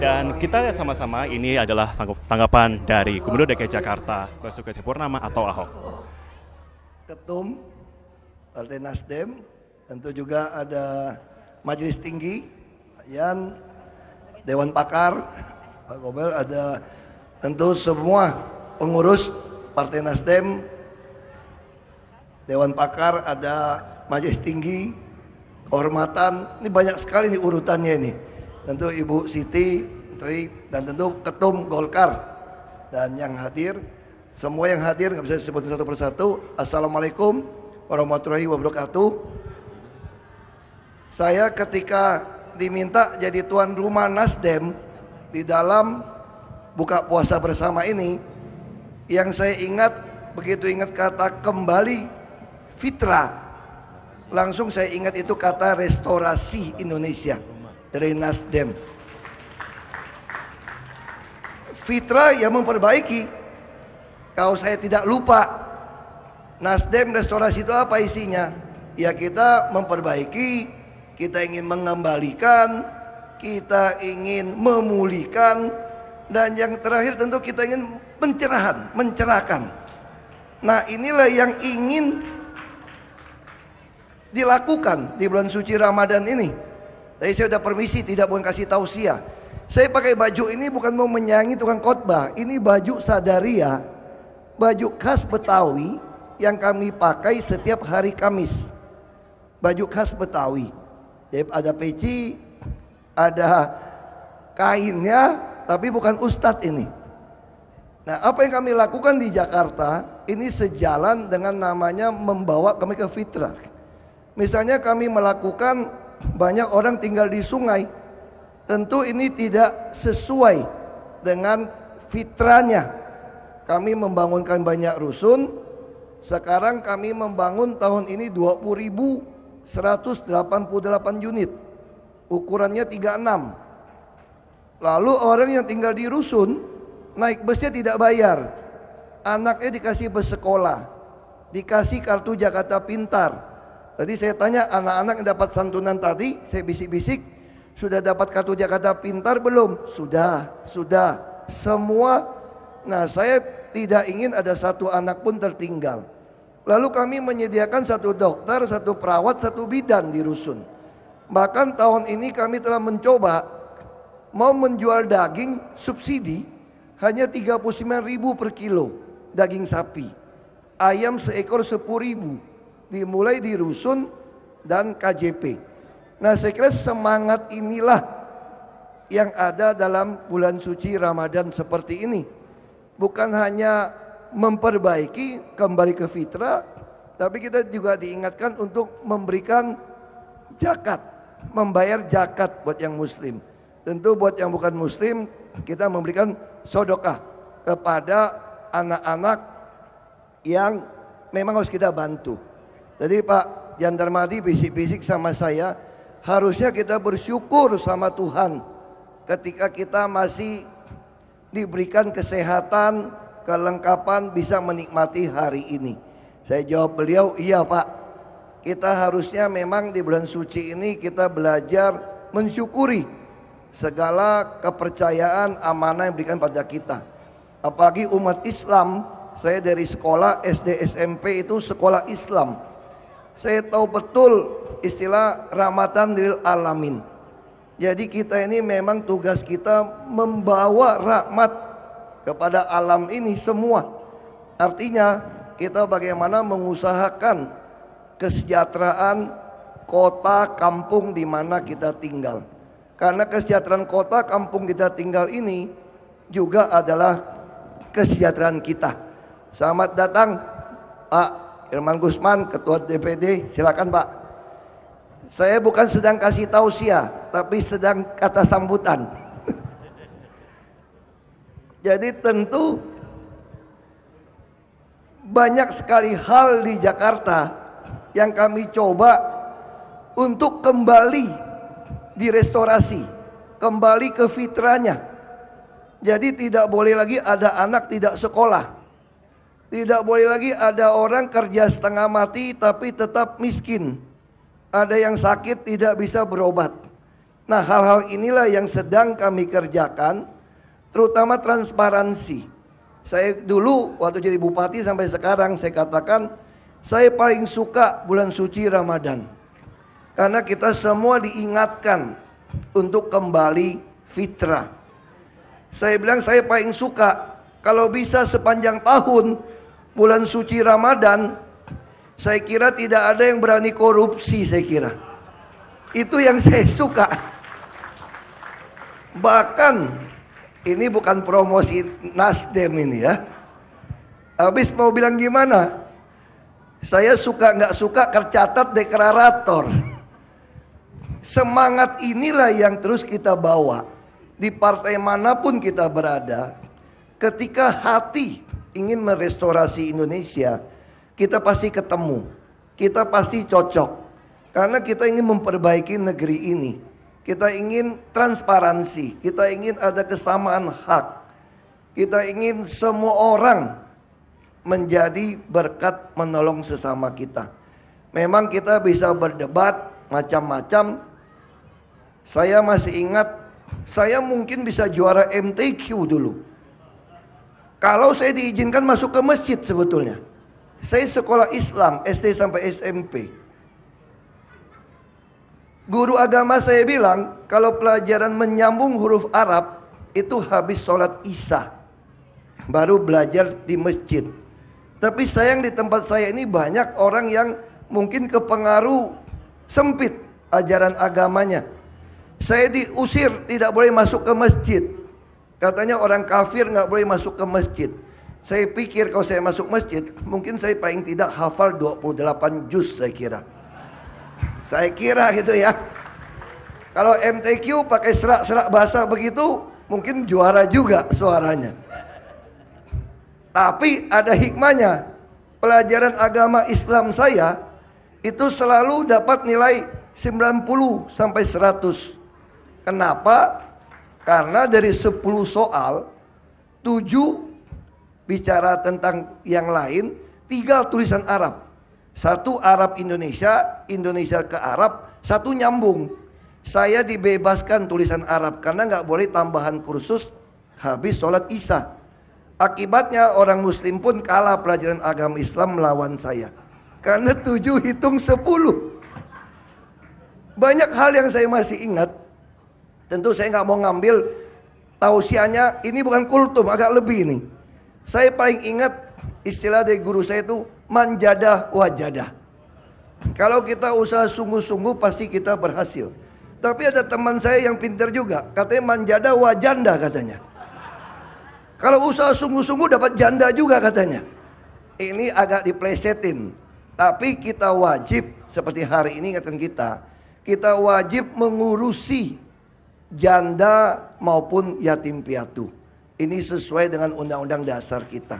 Dan kita lihat sama-sama ini adalah tanggapan dari Gubernur DKI Jakarta Basuki Cepurnama atau Ahok. Ketum Partai Nasdem, tentu juga ada Majelis Tinggi, Pak Yan, Dewan Pakar, Pak Gobel, ada tentu semua pengurus Partai Nasdem, Dewan Pakar, ada Majelis Tinggi, kehormatan, ini banyak sekali nih urutannya ini tentu Ibu Siti Menteri dan tentu Ketum Golkar dan yang hadir semua yang hadir nggak bisa disebut satu persatu Assalamualaikum warahmatullahi wabarakatuh saya ketika diminta jadi tuan rumah Nasdem di dalam buka puasa bersama ini yang saya ingat begitu ingat kata kembali fitrah langsung saya ingat itu kata restorasi Indonesia dari Nasdem. Fitra yang memperbaiki. Kalau saya tidak lupa, Nasdem restorasi itu apa isinya? Ya kita memperbaiki, kita ingin mengembalikan, kita ingin memulihkan, dan yang terakhir tentu kita ingin pencerahan, mencerahkan. Nah inilah yang ingin dilakukan di bulan suci Ramadan ini Tadi saya sudah permisi tidak mau kasih tausiah. Saya pakai baju ini bukan mau menyanyi tukang khotbah. Ini baju sadaria, baju khas Betawi yang kami pakai setiap hari Kamis. Baju khas Betawi. Jadi ada peci, ada kainnya, tapi bukan ustadz ini. Nah, apa yang kami lakukan di Jakarta ini sejalan dengan namanya membawa kami ke fitrah. Misalnya kami melakukan banyak orang tinggal di sungai. Tentu ini tidak sesuai dengan fitranya. Kami membangunkan banyak rusun. Sekarang kami membangun tahun ini 20.188 unit. Ukurannya 36. Lalu orang yang tinggal di rusun naik busnya tidak bayar. Anaknya dikasih bersekolah, dikasih kartu Jakarta Pintar, Tadi saya tanya anak-anak yang dapat santunan tadi, saya bisik-bisik, sudah dapat kartu Jakarta Pintar belum? Sudah, sudah. Semua. Nah, saya tidak ingin ada satu anak pun tertinggal. Lalu kami menyediakan satu dokter, satu perawat, satu bidan di rusun. Bahkan tahun ini kami telah mencoba mau menjual daging subsidi hanya 39.000 per kilo daging sapi. Ayam seekor 10.000 dimulai di rusun dan KJP. Nah, saya kira semangat inilah yang ada dalam bulan suci Ramadan seperti ini. Bukan hanya memperbaiki kembali ke fitrah, tapi kita juga diingatkan untuk memberikan zakat, membayar zakat buat yang muslim. Tentu buat yang bukan muslim kita memberikan sodokah kepada anak-anak yang memang harus kita bantu. Jadi Pak Jandarmadi bisik-bisik sama saya, harusnya kita bersyukur sama Tuhan ketika kita masih diberikan kesehatan, kelengkapan bisa menikmati hari ini. Saya jawab beliau, iya Pak. Kita harusnya memang di bulan suci ini kita belajar mensyukuri segala kepercayaan amanah yang diberikan pada kita. Apalagi umat Islam, saya dari sekolah SD SMP itu sekolah Islam. Saya tahu betul istilah rahmatan lil alamin. Jadi kita ini memang tugas kita membawa rahmat kepada alam ini semua. Artinya kita bagaimana mengusahakan kesejahteraan kota kampung di mana kita tinggal. Karena kesejahteraan kota kampung kita tinggal ini juga adalah kesejahteraan kita. Selamat datang Pak Irman Gusman, Ketua DPD. Silakan Pak. Saya bukan sedang kasih tausiah, tapi sedang kata sambutan. Jadi tentu banyak sekali hal di Jakarta yang kami coba untuk kembali direstorasi, kembali ke fitranya. Jadi tidak boleh lagi ada anak tidak sekolah. Tidak boleh lagi ada orang kerja setengah mati tapi tetap miskin. Ada yang sakit tidak bisa berobat. Nah, hal-hal inilah yang sedang kami kerjakan, terutama transparansi. Saya dulu waktu jadi bupati sampai sekarang saya katakan saya paling suka bulan suci Ramadan. Karena kita semua diingatkan untuk kembali fitrah. Saya bilang saya paling suka kalau bisa sepanjang tahun bulan suci Ramadan, saya kira tidak ada yang berani korupsi saya kira. Itu yang saya suka. Bahkan ini bukan promosi Nasdem ini ya. Habis mau bilang gimana? Saya suka nggak suka tercatat deklarator. Semangat inilah yang terus kita bawa di partai manapun kita berada. Ketika hati ingin merestorasi Indonesia, kita pasti ketemu. Kita pasti cocok. Karena kita ingin memperbaiki negeri ini. Kita ingin transparansi, kita ingin ada kesamaan hak. Kita ingin semua orang menjadi berkat menolong sesama kita. Memang kita bisa berdebat macam-macam. Saya masih ingat saya mungkin bisa juara MTQ dulu kalau saya diizinkan masuk ke masjid sebetulnya. Saya sekolah Islam, SD sampai SMP. Guru agama saya bilang, kalau pelajaran menyambung huruf Arab, itu habis sholat isya. Baru belajar di masjid. Tapi sayang di tempat saya ini banyak orang yang mungkin kepengaruh sempit ajaran agamanya. Saya diusir, tidak boleh masuk ke masjid. Katanya orang kafir nggak boleh masuk ke masjid. Saya pikir kalau saya masuk masjid, mungkin saya paling tidak hafal 28 juz saya kira. Saya kira gitu ya. Kalau MTQ pakai serak-serak bahasa begitu, mungkin juara juga suaranya. Tapi ada hikmahnya. Pelajaran agama Islam saya itu selalu dapat nilai 90 sampai 100. Kenapa? Karena dari 10 soal 7 bicara tentang yang lain, tiga tulisan Arab. Satu Arab Indonesia, Indonesia ke Arab, satu nyambung. Saya dibebaskan tulisan Arab karena nggak boleh tambahan kursus habis sholat isya. Akibatnya orang muslim pun kalah pelajaran agama Islam melawan saya. Karena tujuh hitung sepuluh. Banyak hal yang saya masih ingat Tentu saya nggak mau ngambil tausiahnya, ini bukan kultum, agak lebih ini. Saya paling ingat istilah dari guru saya itu manjada wajada Kalau kita usaha sungguh-sungguh pasti kita berhasil. Tapi ada teman saya yang pintar juga, katanya manjada wajanda katanya. Kalau usaha sungguh-sungguh dapat janda juga katanya. Ini agak diplesetin. Tapi kita wajib seperti hari ini ingatkan kita, kita wajib mengurusi janda maupun yatim piatu. Ini sesuai dengan undang-undang dasar kita.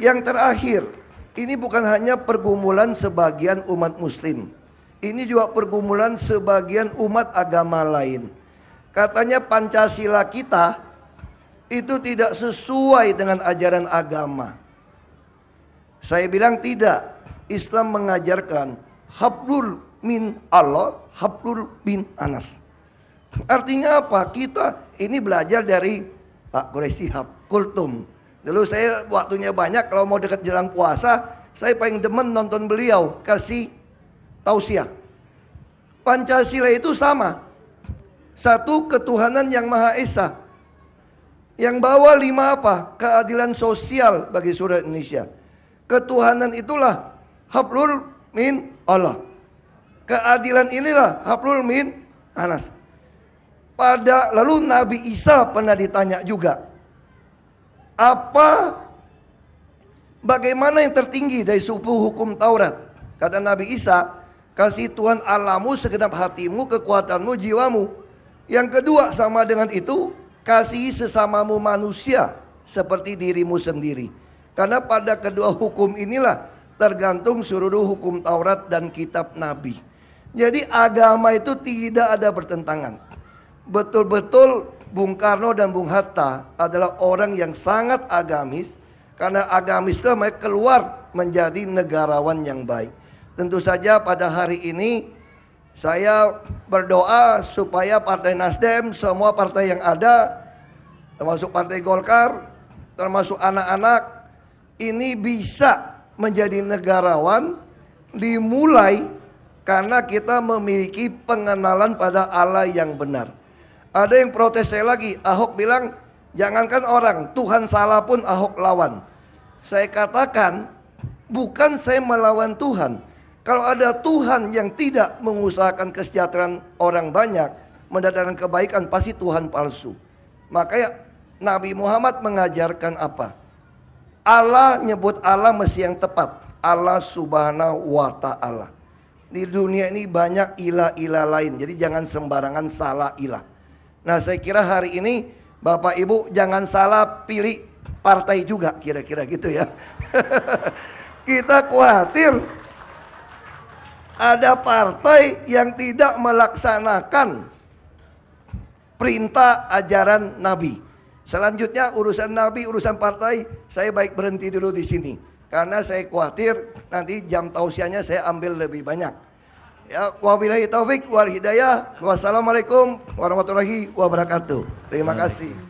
Yang terakhir, ini bukan hanya pergumulan sebagian umat muslim. Ini juga pergumulan sebagian umat agama lain. Katanya Pancasila kita itu tidak sesuai dengan ajaran agama. Saya bilang tidak. Islam mengajarkan hablul min Allah, hablul bin Anas. Artinya apa? Kita ini belajar dari Pak Goresi Sihab, kultum. Dulu saya waktunya banyak kalau mau dekat jelang puasa, saya paling demen nonton beliau kasih tausiah. Pancasila itu sama. Satu ketuhanan yang Maha Esa. Yang bawa lima apa? Keadilan sosial bagi surat Indonesia. Ketuhanan itulah hablul min Allah. Keadilan inilah hablul min Anas pada lalu Nabi Isa pernah ditanya juga apa bagaimana yang tertinggi dari suku hukum Taurat kata Nabi Isa kasih Tuhan alamu segenap hatimu kekuatanmu jiwamu yang kedua sama dengan itu kasih sesamamu manusia seperti dirimu sendiri karena pada kedua hukum inilah tergantung seluruh hukum Taurat dan kitab Nabi jadi agama itu tidak ada pertentangan betul-betul Bung Karno dan Bung Hatta adalah orang yang sangat agamis karena agamislah mereka keluar menjadi negarawan yang baik. Tentu saja pada hari ini saya berdoa supaya Partai Nasdem, semua partai yang ada, termasuk Partai Golkar, termasuk anak-anak, ini bisa menjadi negarawan dimulai karena kita memiliki pengenalan pada Allah yang benar. Ada yang protes saya lagi, Ahok bilang jangankan orang, Tuhan salah pun Ahok lawan. Saya katakan bukan saya melawan Tuhan. Kalau ada Tuhan yang tidak mengusahakan kesejahteraan orang banyak, mendatangkan kebaikan pasti Tuhan palsu. Makanya Nabi Muhammad mengajarkan apa? Allah nyebut Allah mesti yang tepat. Allah subhanahu wa ta'ala. Di dunia ini banyak ilah-ilah lain. Jadi jangan sembarangan salah ilah. Nah saya kira hari ini Bapak Ibu jangan salah pilih partai juga kira-kira gitu ya. Kita khawatir ada partai yang tidak melaksanakan perintah ajaran Nabi. Selanjutnya urusan Nabi, urusan partai, saya baik berhenti dulu di sini. Karena saya khawatir nanti jam tausiahnya saya ambil lebih banyak. Ya, wabillahi taufik wal hidayah. Wassalamualaikum warahmatullahi wabarakatuh. Terima kasih.